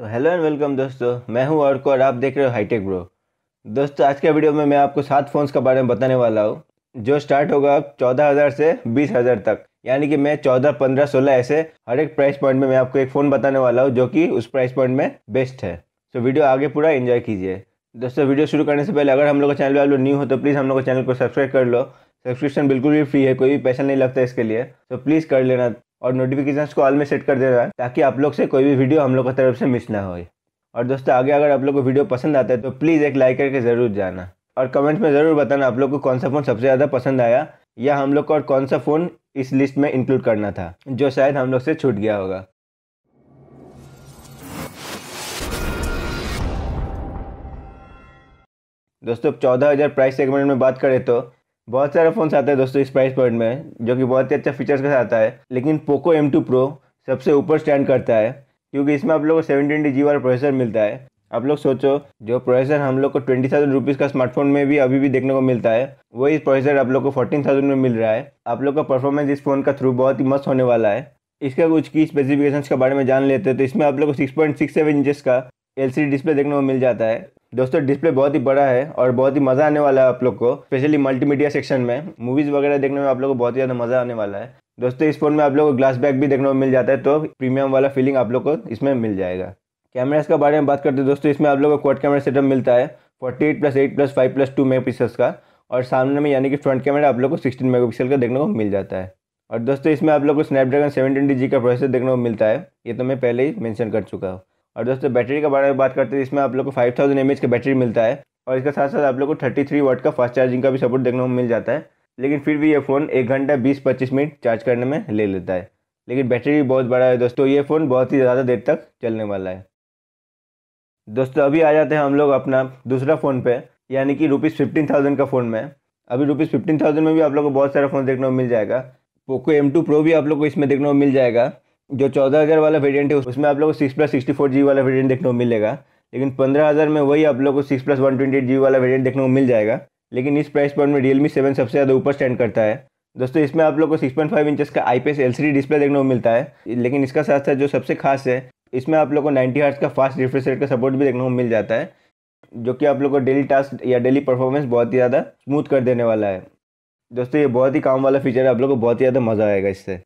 तो hello and welcome दोस्तों मैं हूं और और आप देख रहे हो हाईटेक ब्रो दोस्तों आज के वीडियो में मैं आपको सात फ़ोन्स के बारे में बताने वाला हूं जो स्टार्ट होगा चौदह हज़ार से बीस हज़ार तक यानी कि मैं चौदह पंद्रह सोलह ऐसे हर एक प्राइस पॉइंट में मैं आपको एक फ़ोन बताने वाला हूँ जो कि उस प्राइस पॉइंट में बेस्ट है तो वीडियो आगे पूरा इन्जॉय कीजिए दोस्तों वीडियो शुरू करने से पहले अगर हम लोग का चैनल वाले न्यू हो तो प्लीज़ हम लोग के चैनल को सब्सक्राइब कर लो सब्सक्रिप्शन बिल्कुल भी फ्री है कोई भी पैसा नहीं लगता इसके लिए तो प्लीज़ कर लेना और नोटिफिकेशन को ऑल में सेट कर देना है ताकि आप लोग से कोई भी वीडियो हम लोग की तरफ से मिस ना हो और दोस्तों आगे अगर आप लोग को वीडियो पसंद आता है तो प्लीज़ एक लाइक करके ज़रूर जाना और कमेंट्स में ज़रूर बताना आप लोग को कौन सा फ़ोन सबसे ज़्यादा पसंद आया या हम लोग को और कौन सा फ़ोन इस लिस्ट में इंक्लूड करना था जो शायद हम लोग से छूट गया होगा दोस्तों चौदह हज़ार प्राइस सेगमेंट में बात करें तो बहुत सारे फ़ोन आते हैं दोस्तों इस प्राइस पॉइंट में जो कि बहुत ही अच्छा फीचर्स के साथ आता है लेकिन पोको एम टू प्रो सबसे ऊपर स्टैंड करता है क्योंकि इसमें आप लोग को सेवन डी जी वाला प्रोसेसर मिलता है आप लोग सोचो जो प्रोसेसर हम लोग को ट्वेंटी थाउजेंड रुपीज़ का स्मार्टफोन में भी अभी भी देखने को मिलता है वही प्रोसेसर आप लोग को फोर्टीन थाउजेंड में मिल रहा है आप लोग का परफॉर्मेंस इस फ़ोन का थ्रू बहुत ही मस्त होने वाला है इसका कुछ की स्पेसिफिकेशन के बारे में जान लेते हैं तो इसमें आप लोग को six point six seven inches का एल डिस्प्ले देखने को मिल जाता है दोस्तों डिस्प्ले बहुत ही बड़ा है और बहुत ही मज़ा आने वाला है आप लोग को स्पेशली मल्टीमीडिया सेक्शन में मूवीज़ वगैरह देखने में आप लोग को बहुत ही ज़्यादा मज़ा आने वाला है दोस्तों इस फ़ोन में आप लोग को ग्लास बैक भी देखने को मिल जाता है तो प्रीमियम वाला फीलिंग आप लोग को इसमें मिल जाएगा कैमराज के बारे में बात करते हैं दोस्तों इसमें आप लोग को क्वाड कैमरा सेटअप मिलता है forty eight plus eight plus five plus two mega pixels का और सामने में यानी कि फ्रंट कैमरा आप लोग को सिक्सटीन मेगा पिक्सल का देखने को मिल जाता है और दोस्तों इसमें आप लोग को स्नैपड्रैगन सेवन ट्वेंटी जी का प्रोसेसर देखने को मिलता है ये तो मैं पहले ही मैंशन कर चुका हूँ और दोस्तों बैटरी के बारे में बात करते हैं इसमें आप लोग को फाइव थाउजेंड एम एच का बैटरी मिलता है और इसके साथ साथ आप लोग को थर्टी थ्री वाट का फास्ट चार्जिंग का भी सपोर्ट देखने को मिल जाता है लेकिन फिर भी ये फ़ोन एक घंटा बीस पच्चीस मिनट चार्ज करने में ले लेता है लेकिन बैटरी भी बहुत बड़ा है दोस्तों ये फ़ोन बहुत ही ज़्यादा देर तक चलने वाला है दोस्तों अभी आ जाते हैं हम लोग अपना दूसरा फ़ोन पे यानी कि रुपीज़ फिफ्टीन थाउजेंड का फ़ोन में अभी रुपीज़ फिफ्टीन थाउजेंड में भी आप लोग को बहुत सारा फ़ोन देखने को मिल जाएगा पोको एम टू प्रो भी आप लोग को इसमें देखने को मिल जाएगा जो चौदह हज़ार वाला वेरियंट है उसमें आप लोग को six plus sixty four G वाला वेरियंट देखने को मिलेगा लेकिन पंद्रह हज़ार में वही आप लोगों को six plus one twenty eight G वाला वेरियंट देखने को मिल जाएगा लेकिन इस प्राइस पॉइंट में रियलमी सेवन सबसे ज़्यादा ऊपर स्टैंड करता है दोस्तों इसमें आप लोग को सिक्स पॉइंट फाइव इंचज़ का I P S L C D display देखने को मिलता है लेकिन इसका साथ साथ जो सबसे खास है इसमें आप लोग को नाइन्टी हार्ट का फास्ट रिफ्रेश रेट का सपोर्ट भी देखने को मिल जाता है जो कि आप लोग को डेली टास्क या डेली परफॉर्मेंस बहुत ही ज़्यादा स्मूथ कर देने वाला है दोस्तों ये बहुत ही काम वाला फीचर है आप लोग को बहुत ही ज़्यादा मज़ा आएगा इससे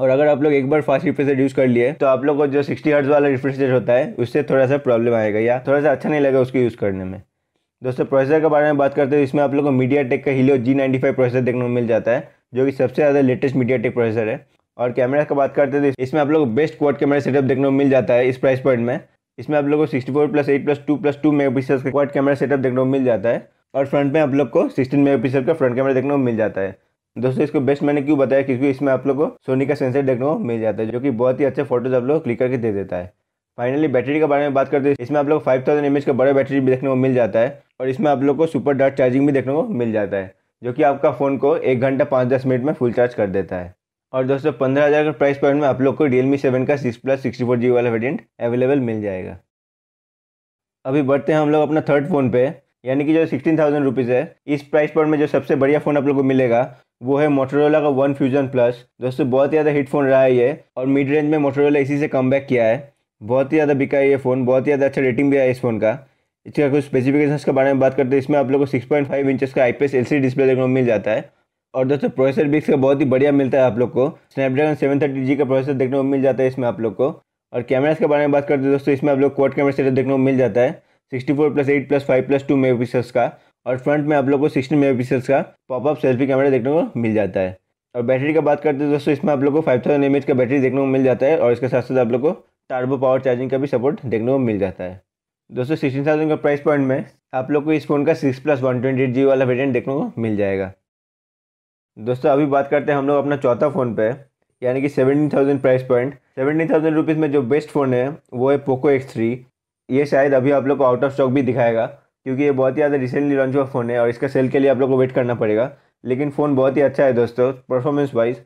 और अगर आप लोग एक बार फास्ट रिफ्रेश रेट यूज कर लिए तो आप लोग को जो सिक्सटी हर्ट्स वाला रिफ्रेश रेट होता है उससे थोड़ा सा प्रॉब्लम आएगा या थोड़ा सा अच्छा नहीं लगेगा उसको यूज़ करने में दोस्तों प्रोसेसर के बारे में बात करते हैं इसमें आप लोग को मीडिया टेक का Helio G ninety five processor देखने को मिल जाता है जो कि सबसे ज़्यादा लेटेस्ट मीडिया टेक प्रोसेसर है और कैमरा की बात करते हैं तो इसमें आप लोग को बेस्ट क्वाड कैमरा सेटअप देखने को मिल जाता है इस प्राइस पॉइंट में इसमें आप लोग को sixty four plus eight plus two plus two mega pixel का क्वाड कैमरा सेटअप देखने को मिल जाता है और फ्रंट में आप लोग को सिक्सटीन मेगा पिक्सल का फ्रंट कैमरा देखने को मिल जाता है दोस्तों इसको बेस्ट मैंने क्यों बताया क्योंकि इसमें आप लोग को सोनी का सेंसर देखने को मिल जाता है जो कि बहुत ही अच्छे फोटोज आप लोग क्लिक करके दे देता है फाइनली बैटरी के बारे में बात करते हैं इसमें आप लोग फाइव थाउजेंड एम एच का बड़ा बैटरी भी देखने को मिल जाता है और इसमें आप लोग को सुपर डार्ट चार्जिंग भी देखने को मिल जाता है जो कि आपका फ़ोन को एक घंटा पाँच दस मिनट में फुल चार्ज कर देता है और दोस्तों पंद्रह हज़ार का प्राइस पॉइंट में आप लोग को रियलमी सेवन का six plus sixty four G वाला वेरियंट अवेलेबल मिल जाएगा अभी बढ़ते हैं हम लोग अपना थर्ड फ़ोन पे यानी कि जो सिक्सटीन थाउजेंड रुपीज़ है इस प्राइस पॉइंट में जो सबसे बढ़िया फ़ोन आप लोग को मिलेगा वो है मोटरोला का वन फ्यूजन प्लस दोस्तों बहुत ही ज़्यादा हिट फ़ोन रहा है ये और मिड रेंज में मोटरोला इसी से कम किया है बहुत ही ज़्यादा बिका है ये फ़ोन बहुत ही ज़्यादा अच्छा रेटिंग भी है इस फ़ोन का इसका कुछ स्पेसिफिकेशन के बारे में बात करते हैं इसमें आप लोग को सिक्स पॉइंट फाइव इंचज़ का I P S L C display देखने को मिल जाता है और दोस्तों प्रोसेसर भी इसका बहुत ही बढ़िया मिलता है आप लोग को स्नैपड्रैगन सेवन थर्टी जी का प्रोसेसर देखने को मिल जाता है इसमें आप लोग को और कैमराज के बारे में बात करते हैं दोस्तों इसमें आप लोग क्वाड कैमरा सेटअप देखने को मिल जाता है sixty four plus eight plus five plus two mega pixels का और फ्रंट में आप लोग को सिक्सटीन मेगा पिक्सल्स का पॉपअप सेल्फी कैमरा देखने को मिल जाता है और बैटरी का बात करते हैं दोस्तों इसमें आप लोग को फाइव थाउजेंड एम एच का बैटरी देखने को मिल जाता है और इसके साथ साथ आप लोग को टार्बो पावर चार्जिंग का भी सपोर्ट देखने को मिल जाता है दोस्तों सिक्सटीन थाउजेंड का प्राइस पॉइंट में आप लोग को इस फ़ोन का six plus one twenty G वाला वेरियंट देखने को मिल जाएगा दोस्तों अभी बात करते हैं हम लोग अपना चौथा फ़ोन पे यानी कि seventeen thousand price point seventeen thousand rupees में जो बेस्ट फ़ोन है वो है पोको एक्स थ्री ये शायद अभी आप लोग को आउट ऑफ स्टॉक भी दिखाएगा क्योंकि ये बहुत ही ज़्यादा रिसेंटली लॉन्च हुआ फ़ोन है और इसका सेल के लिए आप लोग को वेट करना पड़ेगा लेकिन फ़ोन बहुत ही अच्छा है दोस्तों परफॉर्मेंस वाइज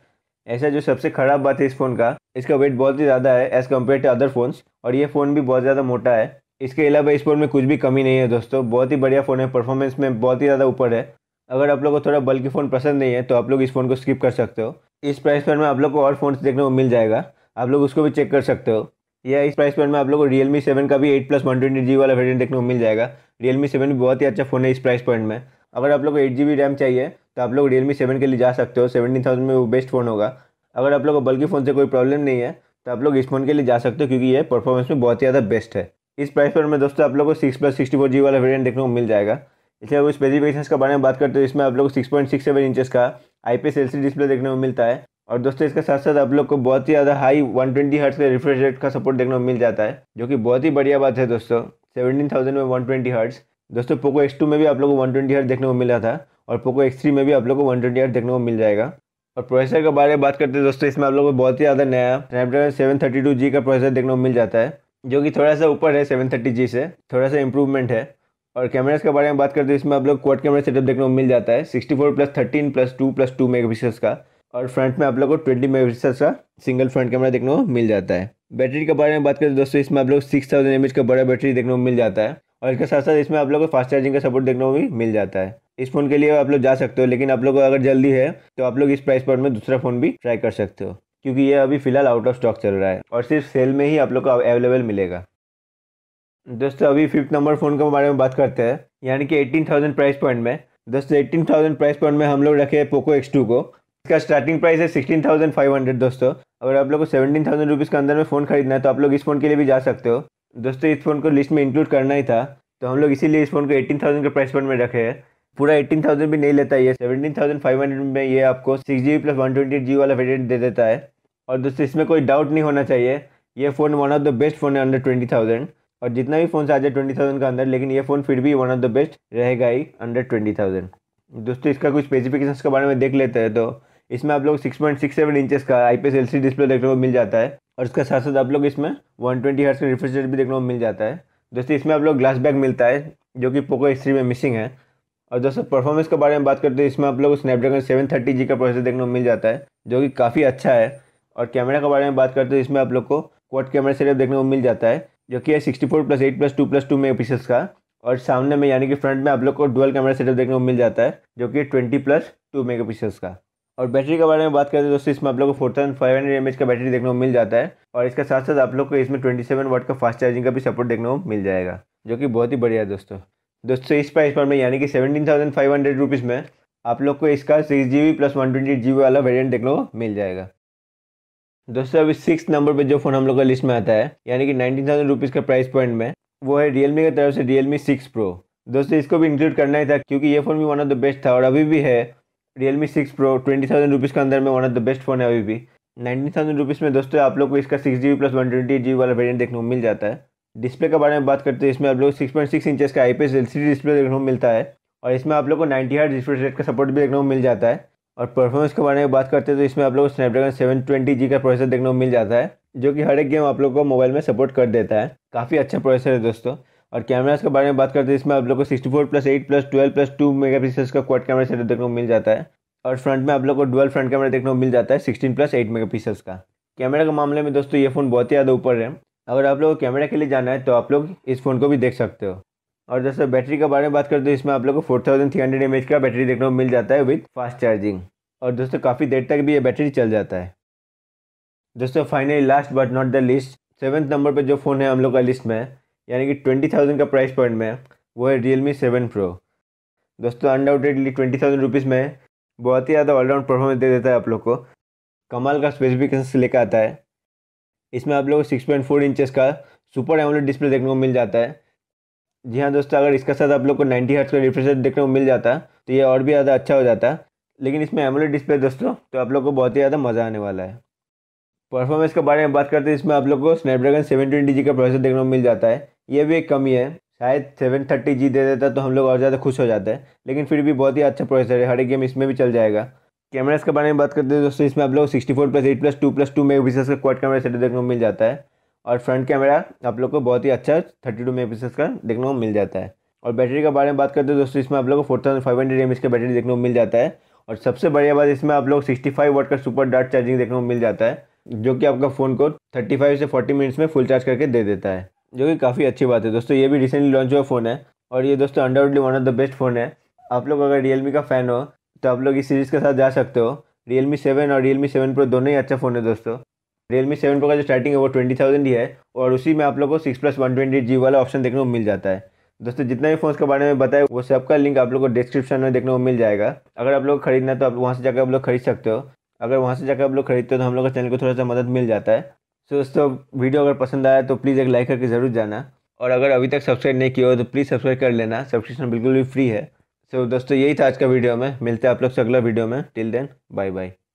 ऐसा जो सबसे ख़राब बात है इस फ़ोन का इसका वेट बहुत ही ज़्यादा है as compare to other phones और ये फ़ोन भी बहुत ज़्यादा मोटा है इसके अलावा इस फ़ोन में कुछ भी कमी नहीं है दोस्तों बहुत ही बढ़िया फ़ोन है परफॉर्मेंस में बहुत ही ज़्यादा ऊपर है अगर आप लोग को थोड़ा बल्कि फ़ोन पसंद नहीं है तो आप लोग इस फ़ोन को स्किप कर सकते हो इस प्राइस पर में आप लोग को और फ़ोन देखने को मिल जाएगा आप लोग उसको भी चेक कर सकते हो या इस प्राइस पॉइंट में आप लोग को रियल मी सेवन का भी eight plus one twenty G वाला वेरियंट देखने को मिल जाएगा रियल मी सेवन भी बहुत ही अच्छा फ़ोन है इस प्राइस पॉइंट में अगर आप लोग को एट जी बी रैम चाहिए तो आप लोग रियल मी सेवन के लिए जा सकते हो सेवेंटी थाउजेंड में वो बेस्ट फ़ोन होगा अगर आप लोग को बल्कि फ़ोन से कोई प्रॉब्लम नहीं है तो आप लोग इस फ़ोन के लिए जा सकते हो क्योंकि ये परफॉर्मेंस में बहुत ही ज़्यादा बेस्ट है इस प्राइस पॉइंट में दोस्तों आप लोग को six plus sixty four G वाला वेरियंट देखने को मिल जाएगा इसलिए अगर स्पेसिफिकेशन के बारे में बात करते हो इसमें आप लोग को six point six seven inches का I P S L C display देखने को मिलता है और दोस्तों इसके साथ साथ आप लोग को बहुत ही ज़्यादा हाई 120 ट्वेंटी हर्ट्स में रिफ्रेश रेट का सपोर्ट देखने को मिल जाता है जो कि बहुत ही बढ़िया बात है दोस्तों 17,000 में 120 ट्वेंटी हर्ट्स दोस्तों पोको एक्स में भी आप लोग को वन ट्वेंटी हर्ट देखने को मिला था और पोको एक्स में भी आप लोग को वन ट्वेंटी हर्ट देखने को मिल जाएगा और प्रोसेसर के बारे में बात करते हैं दोस्तों इसमें आप लोग को बहुत ही ज़्यादा नया Snapdragon seven thirty two G का प्रोसेसर देखने को मिल जाता है जो कि थोड़ा सा ऊपर है सेवन थर्टी जी से थोड़ा सा इंप्रूवमेंट है और कैमराज के बारे में बात करते हैं इसमें आप लोग क्वाड कैमरा सेटअप देखने को मिल जाता है sixty four plus thirteen plus two plus two mega pixels का और फ्रंट में आप लोग को ट्वेंटी मेगा का सिंगल फ्रंट कैमरा देखने को मिल जाता है बैटरी के बारे में बात करें तो दोस्तों इसमें आप लोग सिक्स थाउजेंड एम का बड़ा बैटरी देखने को मिल जाता है और इसके साथ साथ इसमें आप लोग को फास्ट चार्जिंग का सपोर्ट देखने को भी मिल जाता है इस फ़ोन के लिए आप लोग जा सकते हो लेकिन आप लोग को अगर जल्दी है तो आप लोग इस प्राइस पॉइंट में दूसरा फ़ोन भी ट्राई कर सकते हो क्योंकि ये अभी फ़िलहाल आउट ऑफ स्टॉक चल रहा है और सिर्फ सेल में ही आप लोग को अवेलेबल मिलेगा दोस्तों अभी फिफ्थ नंबर फ़ोन के बारे में बात करते हैं यानी कि एटीन थाउजेंड प्राइस पॉइंट में दोस्तों एटीन थाउजेंड प्राइस पॉइंट में हम लोग रखे हैं पोको एक्स टू को इसका स्टार्टिंग प्राइस है सिक्सटीन थाउजेंड फाइव हंड्रेड दोस्तों अगर आप लोग को सेवेंटीन थाउजेंड रुपीज़ के अंदर में फ़ोन खरीदना है तो आप लोग इस फ़ोन के लिए भी जा सकते हो दोस्तों इस फ़ोन को लिस्ट में इंक्लूड करना ही था तो हम लोग इसीलिए इस फ़ोन को एटीन थाउजेंड के प्राइस पॉइंट में रखे हैं पूरा एटीन थाउजेंड भी नहीं लेता है ये सेवेंटीन थाउजेंड फाइव हंड्रेड में ये आपको six G B plus one twenty G वाला वेरियंट दे देता है और दोस्तों इसमें कोई डाउट नहीं होना चाहिए ये phone one of the best phone है अंडर ट्वेंटी थाउजेंड और जितना भी फ़ोन आ जाए ट्वेंटी थाउजेंड का अंदर लेकिन ये फ़ोन फिर भी वन ऑफ द बेस्ट रहेगा ही अंडर ट्वेंटी थाउजेंड दोस्तों इसका कुछ स्पेसिफिकेशन के बारे में देख लेते हैं तो इसमें आप लोग 6.67 इंचेस का आई एल सी डिस्प्ले देखने को मिल जाता है और उसके साथ साथ आप लोग इसमें 120 ट्वेंटी का रिफ्रेश रेट भी देखने को मिल जाता है दोस्तों इसमें आप लोग ग्लास बैग मिलता है जो कि पोको एक्स में मिसिंग है और दोस्तों परफॉर्मेंस के बारे में बात करते हैं इसमें आप लोग स्नैपड्रैगन सेवन थर्टी जी का प्रोसेसर देखने को मिल जाता है जो कि काफ़ी अच्छा है और कैमरा के बारे में बात करते हैं इसमें आप लोग को क्वाड कैमरा सेटअप देखने को मिल जाता है जो कि है sixty four plus eight plus two plus two mega pixels का और सामने में यानी कि फ्रंट में आप लोग को डुअल कैमरा सेटअप देखने को मिल जाता है जो कि twenty plus two mega pixels का और बैटरी के बारे में बात करें तो दोस्तों इसमें आप लोग को four thousand five hundred M H का बैटरी देखने को मिल जाता है और इसके साथ साथ आप लोग को इसमें ट्वेंटी सेवन वाट का फास्ट चार्जिंग का भी सपोर्ट देखने को मिल जाएगा जो कि बहुत ही बढ़िया है दोस्तों दोस्तों इस प्राइस पर में यानी कि seventeen thousand five hundred rupees में आप लोग को इसका six G B plus one twenty G B वाला वेरियंट देखने को मिल जाएगा दोस्तों अभी सिक्स नंबर पर जो फ़ोन हम लोग का लिस्ट में आता है यानी कि नाइनटीन थाउजेंड रुपीज़ का प्राइस पॉइंट में वो है रियलमी की तरफ से रियलमी सिक्स प्रो दोस्तों इसको भी इंक्लूड करना ही था क्योंकि ये फ़ोन भी वन ऑफ द बेस्ट था और अभी भी है Realme six pro twenty thousand rupees के अंदर में one of the best phone है अभी भी नाइनटीन थाउजेंड रुपीज़ में दोस्तों आप लोग को इसका six G B plus one twenty G वाला वेरियंट देखने को मिल जाता है डिस्प्ले के बारे में बात करते हैं इसमें आप लोग सिक्स पॉइंट सिक्स इंचज़ का I P S L C D display देखने को मिलता है और इसमें आप लोग को नाइन्टी हार्ट रिफ्रेश रेट का सपोर्ट भी देखने को मिल जाता है और परफॉर्मेंस के बारे में बात करते हैं तो इसमें आप लोग को स्नैपड्रैगन सेवन ट्वेंटी जी का प्रोसेसर देखने को मिल जाता है जो कि हर एक गेम आप लोग को मोबाइल में सपोर्ट कर देता है काफ़ी अच्छा प्रोसेसर है दोस्तों और कैमराज के बारे में बात करते हैं इसमें आप लोग को sixty four plus eight plus twelve plus two mega pixels का क्वाड कैमरा सेटअप देखने को मिल जाता है और फ्रंट में आप लोग को डुअल फ्रंट कैमरा देखने को मिल जाता है sixteen plus eight mega pixels का कैमरा के मामले में दोस्तों ये फ़ोन बहुत ही ज़्यादा ऊपर है अगर आप लोग को कैमरा के लिए जाना है तो आप लोग इस फ़ोन को भी देख सकते हो और जैसे बैटरी के बारे में बात करते हैं इसमें आप लोग को four thousand three hundred M H का बैटरी देखने को मिल जाता है विथ फास्ट चार्जिंग और दोस्तों काफ़ी देर तक भी ये बैटरी चल जाता है दोस्तों finally last but not the list seventh number पर जो फ़ोन है हम लोग का लिस्ट में यानी कि ट्वेंटी थाउजेंड का प्राइस पॉइंट में वो है रियल मी सेवन प्रो दोस्तों अनडाउटेडली ट्वेंटी थाउजेंड रुपीज़ में बहुत ही ज़्यादा ऑलराउंड परफॉर्मेंस दे देता है आप लोग को कमाल का स्पेसिफिकेशन लेकर आता है इसमें आप लोग को सिक्स पॉइंट फोर इंचज़ का सुपर एमोलेड डिस्प्ले देखने को मिल जाता है जी हाँ दोस्तों अगर इसके साथ आप लोग को नाइन्टी हर्ट्स का रिफ्रेश देखने को मिल जाता तो ये और भी ज़्यादा अच्छा हो जाता लेकिन इसमें एमोलेड डिस्प्ले दोस्तों तो आप लोग को बहुत ही ज़्यादा मज़ा आने वाला है परफॉर्मेंस के बारे में बात करते हैं इसमें आप लोग को स्नैपड्रैगन सेवन ट्वेंटी जी का प्रोसेसर देखने को मिल जाता है ये भी एक कमी है शायद सेवन थर्टी जी दे देता तो हम लोग और ज़्यादा खुश हो जाते हैं लेकिन फिर भी बहुत ही अच्छा प्रोसेसर है हर एक गेम इसमें भी चल जाएगा कैमराज के बारे में बात करते हैं दोस्तों इसमें आप लोग sixty four plus eight plus two plus two mega pixel का क्वाड कैमरा सेट देखने को मिल जाता है और फ्रंट कैमरा आप लोग को बहुत ही अच्छा थर्टी टू मेगा पिक्सल्स का देखने को मिल जाता है और बैटरी के बारे में बात करते हैं दोस्तों इसमें आप लोग को four thousand five hundred M का बैटरी देखने को मिल जाता है और सबसे बढ़िया बात इसमें आप लोग सिक्सटी फाइव वाट का सुपर डार्ट चार्जिंग देखने को मिल जाता है जो कि आपका फ़ोन को थर्टी फाइव से फोर्टी मिनट्स में फुल चार्ज करके दे देता है जो कि काफ़ी अच्छी बात है दोस्तों ये भी रिसेंटली लॉन्च हुआ फ़ोन है और ये दोस्तों undoubtedly one of the best phone है आप लोग अगर रियलमी का फ़ैन हो तो आप लोग इस सीरीज़ के साथ जा सकते हो रियलमी सेवन और रियलमी सेवन प्रो दोनों ही अच्छा फ़ोन है दोस्तों रियलमी सेवन प्रो का जो स्टार्टिंग है वो ट्वेंटी थाउजेंड ही है और उसी में आप लोग को six plus one twenty G वाला ऑप्शन देखने को मिल जाता है दोस्तों जितना भी फोन के बारे में बताए वो सबका लिंक आप लोग को डिस्क्रिप्शन में देखने को मिल जाएगा अगर आप लोग खरीदना है तो आप वहाँ से जाकर आप लोग खरीद सकते हो अगर वहाँ से जाकर आप लोग खरीदते हो तो हम लोग का चैनल को थोड़ा सा मदद मिल जाता है सो दोस्तों वीडियो अगर पसंद आया तो प्लीज़ एक लाइक करके ज़रूर जाना और अगर अभी तक सब्सक्राइब नहीं किया हो तो प्लीज़ सब्सक्राइब कर लेना सब्सक्रिप्शन बिल्कुल भी फ्री है सो so, दोस्तों यही था आज का वीडियो में मिलते हैं आप लोग से अगला वीडियो में टिल देन बाय बाय